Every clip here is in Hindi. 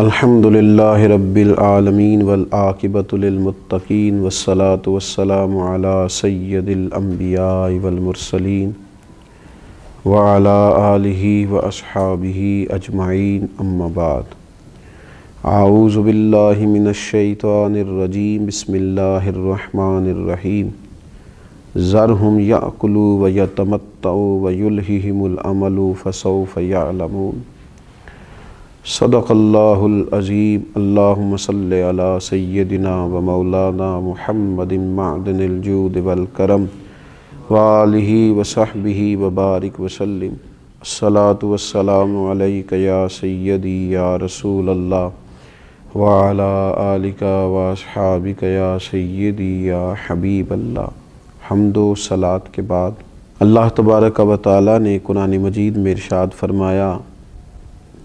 अल्हम्दुलिल्लाह रब्बिल आलमीन वल आकिबतुलमुत्तकीन वस्सलातु वस्सलामु अला सय्यदिल अंबिया वल मुरसलीन व अला आलिहि व अस्हाबिहि अजमाइन अम्मा बाद आऊज़ु बिल्लाहि मिनश शैतानिर ज़रहुम याकुलू व यतमत्तऊ व युलहिहिमुल फसौफ यालमून सदक़ल्लाज़ीम अल्लाम सैदिना व मौलाना महमदिनजूद वलकरम वाल वसहबी वबारक वसलम सलात वसलामया सैदी या रसूल अल्लाह वाला आलिका वासहाबिकया सैदी या हबीब हमदो सलात के बाद अल्लाह तबारक व ताली ने कुरान मजीद में इरशाद फरमाया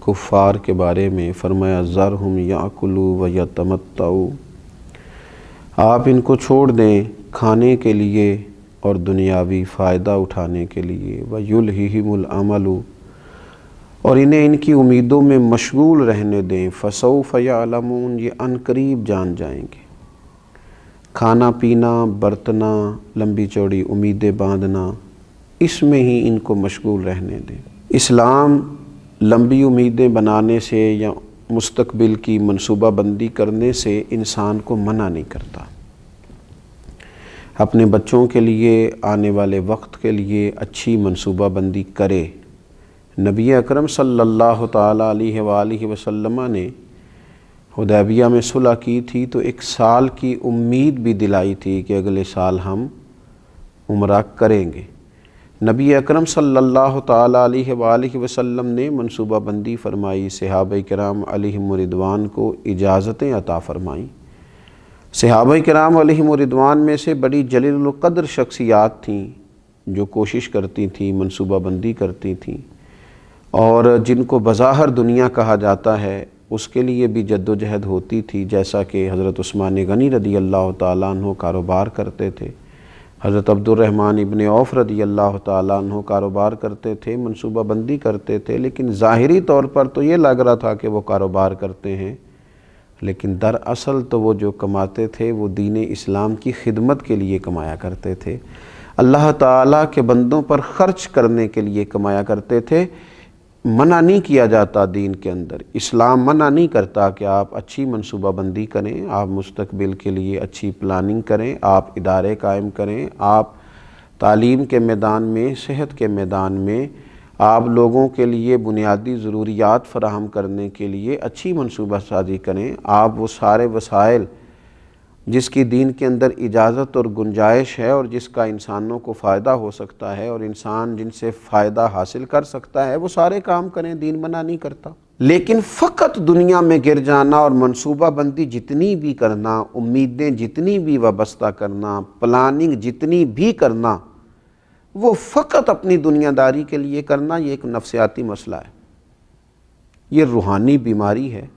कुफ़ार के बारे में फरमाया ज़र हम या याकुलू व या तमत्ताऊ आप इनको छोड़ दें खाने के लिए और दुनियावी फ़ायदा उठाने के लिए व युल हिमुलमलू और इन्हें इनकी उम्मीदों में मशगूल रहने दें फसो फ़यालमून ये अनकरीब जान जाएंगे खाना पीना बरतना लंबी चौड़ी उम्मीदें बांधना इसमें ही इनको मशगूल रहने दें इस्लाम लंबी उम्मीदें बनाने से या मुस्तबिल की मनसूबा बंदी करने से इंसान को मना नहीं करता अपने बच्चों के लिए आने वाले वक्त के लिए अच्छी मनसूबा बंदी करे नबी अकरम सल्लल्लाहु अलैहि वसल्लम ने हदैबिया में सुलह की थी तो एक साल की उम्मीद भी दिलाई थी कि अगले साल हम उम्र करेंगे नबी अकरम सल्लल्लाहु अलैहि वसल्लम ने मनसूबा बंदी फरमाई सहाब कराम रिदवान को इजाज़तें अता फरमाईं सिहब कराम रिदवान में से बड़ी जलीलकद्र शख्सियात थीं जो कोशिश करती थीं मनसूबा बंदी करती थीं और जिनको बज़ाहर दुनिया कहा जाता है उसके लिए भी जद्दोजहद होती थी जैसा कि हज़रत उस्मान गनी रदी अल्लाह तारोबार कारोबार करते थे हज़रत अब्दुलरहमान इबन औफ रदी अल्लाह तु कारोबार करते थे मनसूबा बंदी करते थे लेकिन ज़ाहरी तौर पर तो ये लग रहा था कि वो कारोबार करते हैं लेकिन दरअसल तो वो जो कमाते थे वो दीन इस्लाम की खिदमत के लिए कमाया करते थे अल्लाह ताला के बंदों पर ख़र्च करने के लिए कमाया करते थे मना नहीं किया जाता दीन के अंदर इस्लाम मना नहीं करता कि आप अच्छी मनसूबाबंदी करें आप मुस्तबिल के लिए अच्छी प्लानिंग करें आप इदारे कायम करें आप तालीम के मैदान में सेहत के मैदान में आप लोगों के लिए बुनियादी ज़रूरियात फ़राहम करने के लिए अच्छी मनसूबा साजी करें आप वो सारे वसाइल जिसकी दीन के अंदर इजाज़त और गुंजाइश है और जिसका इंसानों को फ़ायदा हो सकता है और इंसान जिनसे फ़ायदा हासिल कर सकता है वो सारे काम करें दीन मना नहीं करता लेकिन फ़कत दुनिया में गिर जाना और मनसूबा बंदी जितनी भी करना उम्मीदें जितनी भी वाबस्ता करना प्लानिंग जितनी भी करना वो फ़कत अपनी दुनियादारी के लिए करना ये एक नफसियाती मसला है ये रूहानी बीमारी है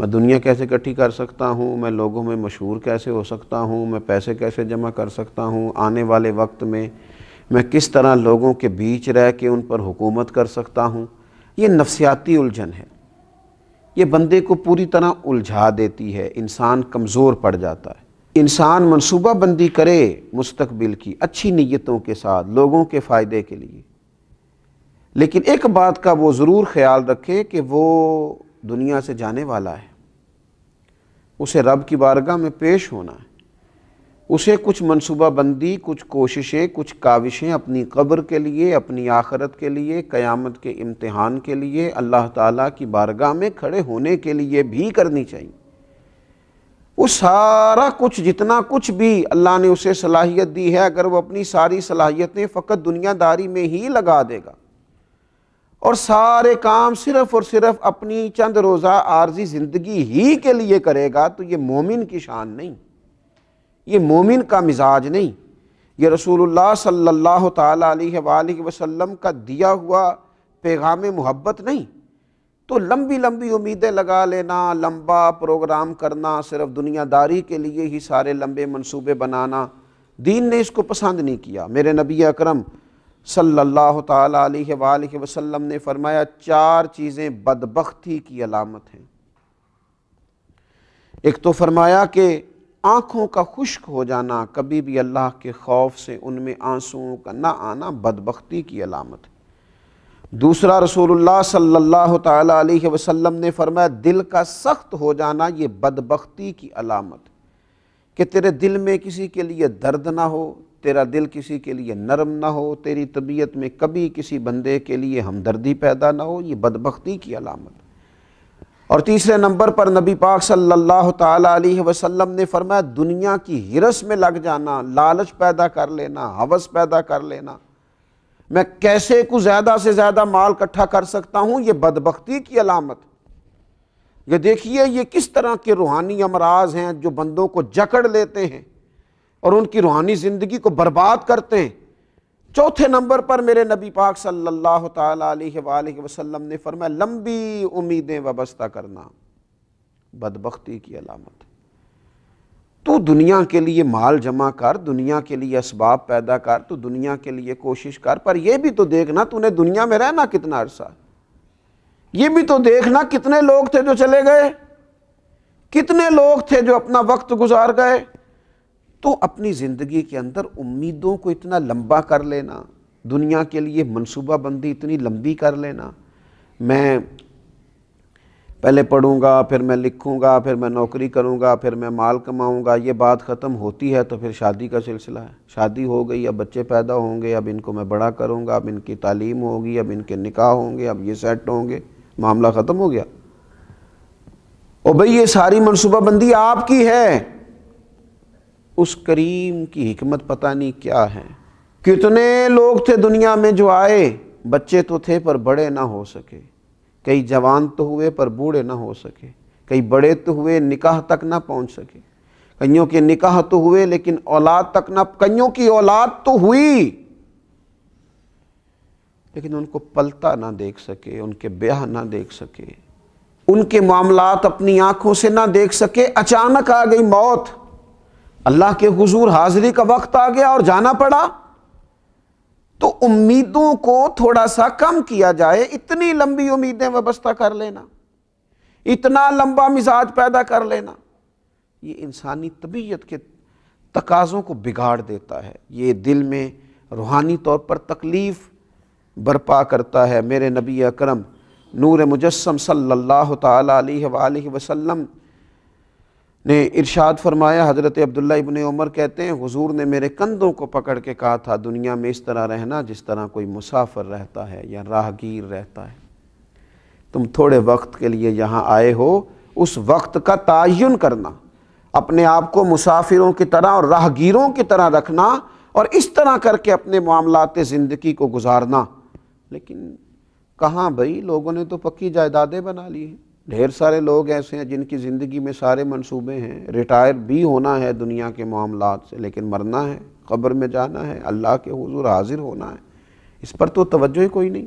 मैं दुनिया कैसे इकट्ठी कर सकता हूँ मैं लोगों में मशहूर कैसे हो सकता हूँ मैं पैसे कैसे जमा कर सकता हूँ आने वाले वक्त में मैं किस तरह लोगों के बीच रह के उन पर हुकूमत कर सकता हूँ ये नफसियाती उलझन है ये बंदे को पूरी तरह उलझा देती है इंसान कमज़ोर पड़ जाता है इंसान मनसूबा बंदी करे मुस्तबिल की अच्छी नीयतों के साथ लोगों के फ़ायदे के लिए लेकिन एक बात का वो ज़रूर ख्याल रखे कि वो दुनिया से जाने वाला है उसे रब की बारगाह में पेश होना है उसे कुछ मनसूबा बंदी कुछ कोशिशें कुछ काविशें अपनी कब्र के लिए अपनी आखरत के लिए क़यामत के इम्तहान के लिए अल्लाह ताला की बारगाह में खड़े होने के लिए भी करनी चाहिए वो सारा कुछ जितना कुछ भी अल्लाह ने उसे सलाहियत दी है अगर वो अपनी सारी सलाहियतें फ़कत दुनियादारी में ही लगा देगा और सारे काम सिर्फ और सिर्फ अपनी चंद रोज़ा आर्जी ज़िंदगी ही के लिए करेगा तो ये मोमिन की शान नहीं ये मोमिन का मिजाज नहीं ये रसूलुल्लाह सल्लल्लाहु अलैहि वसल्लम का दिया हुआ पैगाम मोहब्बत नहीं तो लंबी लंबी उम्मीदें लगा लेना लंबा प्रोग्राम करना सिर्फ दुनियादारी के लिए ही सारे लंबे मनसूबे बनाना दीन ने इसको पसंद नहीं किया मेरे नबी अकरम सल्लल्लाहु अलैहि सल्ला वसल्लम ने फरमाया चार चीज़ें बदबख्ती की अलामत हैं एक तो फरमाया कि आँखों का खुश्क हो जाना कभी भी अल्लाह के खौफ से उनमें आंसुओं का ना आना बदबख्ती की अलामत है दूसरा रसूलुल्लाह सल्लल्लाहु अलैहि वसल्लम ने फरमाया दिल का सख्त हो जाना ये बदबख्ती की अलामत कि तेरे दिल में किसी के लिए दर्द ना हो तेरा दिल किसी के लिए नरम ना हो तेरी तबीयत में कभी किसी बंदे के लिए हमदर्दी पैदा ना हो ये बदबख्ती की अलामत और तीसरे नंबर पर नबी पाक सल्लल्लाहु अलैहि वसल्लम ने फरमाया दुनिया की हिरस में लग जाना लालच पैदा कर लेना हवस पैदा कर लेना मैं कैसे को ज़्यादा से ज़्यादा माल इकट्ठा कर सकता हूँ ये बदबख्ती की अलामत ये देखिए ये किस तरह के रूहानी अमराज हैं जो बंदों को जकड़ लेते हैं और उनकी रूहानी ज़िंदगी को बर्बाद करते हैं चौथे नंबर पर मेरे नबी पाक सल्लल्लाहु अलैहि वसल्लम ने फरमाया लंबी उम्मीदें वाबस्ता करना बदबख्ती की अलामत तू दुनिया के लिए माल जमा कर दुनिया के लिए इसबाब पैदा कर तो दुनिया के लिए कोशिश कर पर यह भी तो देखना तूने दुनिया में रहना कितना अरसा ये भी तो देखना कितने लोग थे जो चले गए कितने लोग थे जो अपना वक्त गुजार गए तो अपनी ज़िंदगी के अंदर उम्मीदों को इतना लंबा कर लेना दुनिया के लिए मनसूबा बंदी इतनी लंबी कर लेना मैं पहले पढ़ूंगा फिर मैं लिखूंगा फिर मैं नौकरी करूंगा फिर मैं माल कमाऊंगा ये बात ख़त्म होती है तो फिर शादी का सिलसिला है शादी हो गई अब बच्चे पैदा होंगे अब इनको मैं बड़ा करूंगा अब इनकी तालीम होगी अब इनके निकाह होंगे अब ये सेट होंगे मामला ख़त्म हो गया और भाई ये सारी मनसूबाबंदी आपकी है उस करीम की हमत पता नहीं क्या है कितने लोग थे दुनिया में जो आए बच्चे तो थे पर बड़े ना हो सके कई जवान तो हुए पर बूढ़े ना हो सके कई बड़े तो हुए निकाह तक ना पहुंच सके कईयों के निकाह तो हुए लेकिन औलाद तक ना कईयों की औलाद तो हुई लेकिन उनको पलता ना देख सके उनके ब्याह ना देख सके उनके मामलात अपनी आंखों से ना देख सके अचानक आ गई मौत अल्लाह के हुजूर हाजिरी का वक्त आ गया और जाना पड़ा तो उम्मीदों को थोड़ा सा कम किया जाए इतनी लंबी उम्मीदें व्यवस्था कर लेना इतना लंबा मिजाज पैदा कर लेना ये इंसानी तबीयत के तकाज़ों को बिगाड़ देता है ये दिल में रूहानी तौर पर तकलीफ़ बरपा करता है मेरे नबी अकरम नूर मुजस्म सल्लल्लाहु अलैहि वसल्लम ने इरशाद फरमाया हज़रत अब्दुल्ला इबन उमर कहते हैं हुजूर ने मेरे कंधों को पकड़ के कहा था दुनिया में इस तरह रहना जिस तरह कोई मुसाफिर रहता है या राहगीर रहता है तुम थोड़े वक्त के लिए यहाँ आए हो उस वक्त का तयन करना अपने आप को मुसाफिरों की तरह और राहगीरों की तरह रखना और इस तरह करके अपने मामलात ज़िंदगी को गुजारना लेकिन कहाँ भाई लोगों ने तो पक्की जायदादें बना ली हैं ढेर सारे लोग ऐसे हैं जिनकी ज़िंदगी में सारे मंसूबे हैं रिटायर भी होना है दुनिया के मामला से लेकिन मरना है कब्र में जाना है अल्लाह के हजूर हाजिर होना है इस पर तो तवज्जो ही कोई नहीं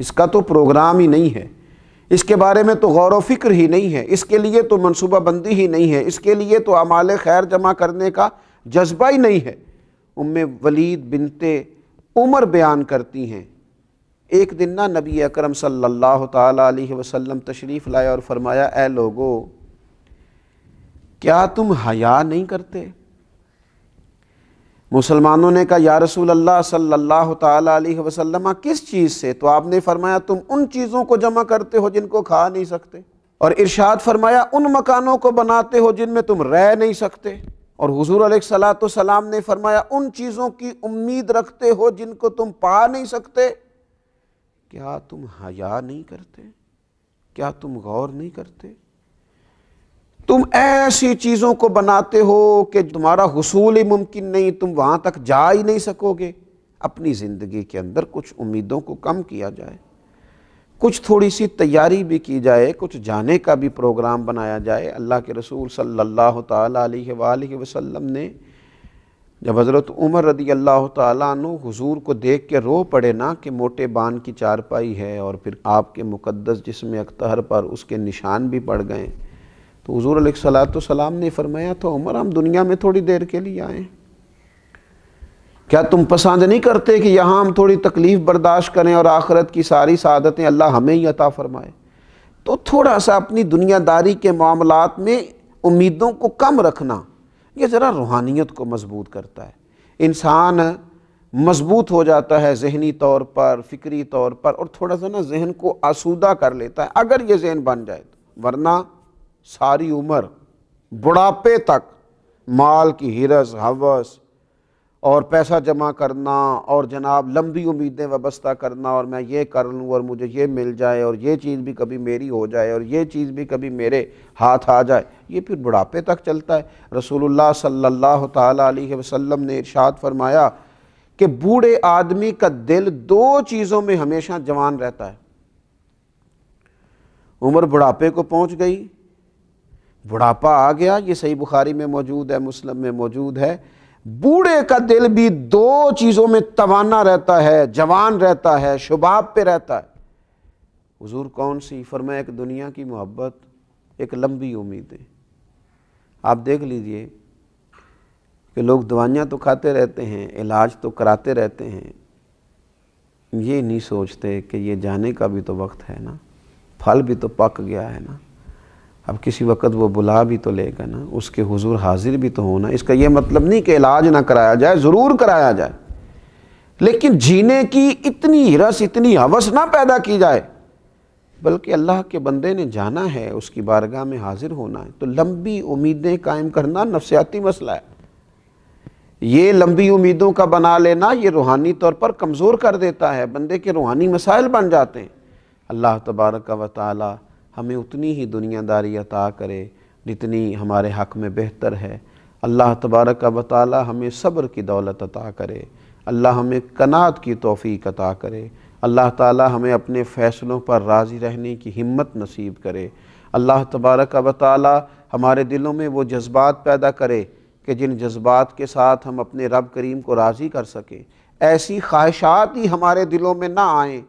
इसका तो प्रोग्राम ही नहीं है इसके बारे में तो गौर व फिक्र ही नहीं है इसके लिए तो मनसूबा बंदी ही नहीं है इसके लिए तो अमाल खैर जमा करने का जज्बा ही नहीं है उम वलीद बिनते उमर बयान करती हैं एक दिन ना नबी अकरम सल्लल्लाहु अलैहि वसल्लम तशरीफ़ लाए और फरमाया ए लोगो क्या तुम हया नहीं करते मुसलमानों ने कहा या रसूल अल्लाह सल्लल्लाहु अलैहि वसल्लम किस चीज़ से तो आपने फरमाया तुम उन चीज़ों को जमा करते हो जिनको खा नहीं सकते और इरशाद फरमाया उन मकानों को बनाते हो जिनमें तुम रह नहीं सकते और हजूर सलाम ने फरमाया उन चीज़ों की उम्मीद रखते हो जिनको तुम पा नहीं सकते क्या तुम हया नहीं करते क्या तुम गौर नहीं करते तुम ऐसी चीज़ों को बनाते हो कि तुम्हारा हसूल ही मुमकिन नहीं तुम वहाँ तक जा ही नहीं सकोगे अपनी ज़िंदगी के अंदर कुछ उम्मीदों को कम किया जाए कुछ थोड़ी सी तैयारी भी की जाए कुछ जाने का भी प्रोग्राम बनाया जाए अल्लाह के रसूल सल्लल्लाहु अलैहि वसल्लम ने जब हज़रत उमर रदी अल्लाह तु हज़ूर को देख के रो पड़े ना कि मोटे बान की चारपाई है और फिर आपके मुकदस जिसम अख्तर पर उसके निशान भी पड़ गए तो हजूर सलाम ने फरमाया था तो उमर हम दुनिया में थोड़ी देर के लिए आए क्या तुम पसंद नहीं करते कि यहाँ हम थोड़ी तकलीफ़ बर्दाश्त करें और आखरत की सारी सदतें अल्लाह हमें ही अता फ़रमाए तो थोड़ा सा अपनी दुनियादारी के मामला में उम्मीदों को कम रखना ये ज़रा रूहानियत को मजबूत करता है इंसान मजबूत हो जाता है जहनी तौर पर फिक्री तौर पर और थोड़ा सा ना जहन को आसूदा कर लेता है अगर ये जहन बन जाए तो वरना सारी उम्र बुढ़ापे तक माल की हिरस हवस और पैसा जमा करना और जनाब लंबी उम्मीदें वाबस्ता करना और मैं ये कर लूँ और मुझे ये मिल जाए और ये चीज़ भी कभी मेरी हो जाए और ये चीज़ भी कभी मेरे हाथ आ जाए ये फिर बुढ़ापे तक चलता है रसूलुल्लाह सल्लल्लाहु अलैहि वसल्लम ने इरशाद फरमाया कि बूढ़े आदमी का दिल दो चीज़ों में हमेशा जवान रहता है उम्र बुढ़ापे को पहुँच गई बुढ़ापा आ गया ये सही बुखारी में मौजूद है मुस्लिम में मौजूद है बूढ़े का दिल भी दो चीज़ों में तवाना रहता है जवान रहता है शुबाब पे रहता है हुजूर कौन सी फरमा एक दुनिया की मोहब्बत एक लंबी उम्मीद है आप देख लीजिए कि लोग दवाइयाँ तो खाते रहते हैं इलाज तो कराते रहते हैं ये नहीं सोचते कि ये जाने का भी तो वक्त है ना फल भी तो पक गया है ना अब किसी वक्त वो बुला भी तो लेगा ना उसके हुजूर हाजिर भी तो होना इसका ये मतलब नहीं कि इलाज ना कराया जाए ज़रूर कराया जाए लेकिन जीने की इतनी रस इतनी हवस ना पैदा की जाए बल्कि अल्लाह के बंदे ने जाना है उसकी बारगाह में हाजिर होना है तो लंबी उम्मीदें कायम करना नफसियाती मसला है ये लंबी उम्मीदों का बना लेना ये रूहानी तौर पर कमज़ोर कर देता है बंदे के रूहानी मसाइल बन जाते हैं अल्लाह तबारक व ताली हमें उतनी ही दुनियादारी अता करे जितनी हमारे हक़ में बेहतर है अल्लाह तबारक व ताली हमें सब्र की दौलत अता करे अल्लाह हमें कनात की तोफ़ी अता करे अल्लाह ताला हमें अपने फ़ैसलों पर राज़ी रहने की हिम्मत नसीब करे अल्लाह तबारक व हमारे दिलों में वो जज्बात पैदा करे कि जिन जज्बात के साथ हम अपने रब करीम को राज़ी कर सकें ऐसी ख्वाहिशात ही हमारे दिलों में ना आएँ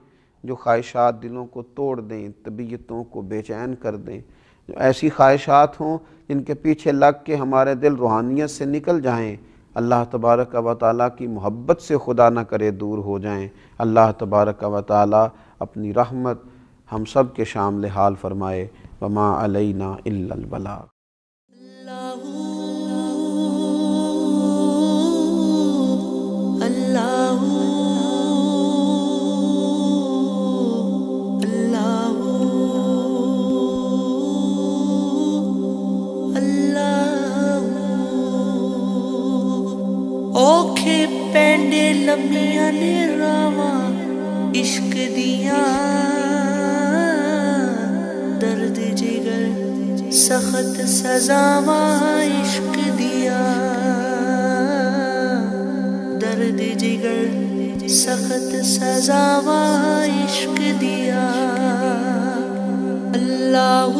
जो ख्वाहिशात दिलों को तोड़ दें तबीयतों को बेचैन कर दें जो ऐसी ख्वाहिशात हों जिनके पीछे लग के हमारे दिल रूहानियत से निकल जाएँ अल्लाह तबारक व ताली की मोहब्बत से खुदा न करे दूर हो जाएँ अल्लाह तबारक व ताली अपनी रहमत हम सब के शामिल हाल फरमाए वमा अलैना इल्लल बलाग सख्त सजावा इश्क दिया दर्द जिगर सख्त सजावा इश्क दिया अल्लाह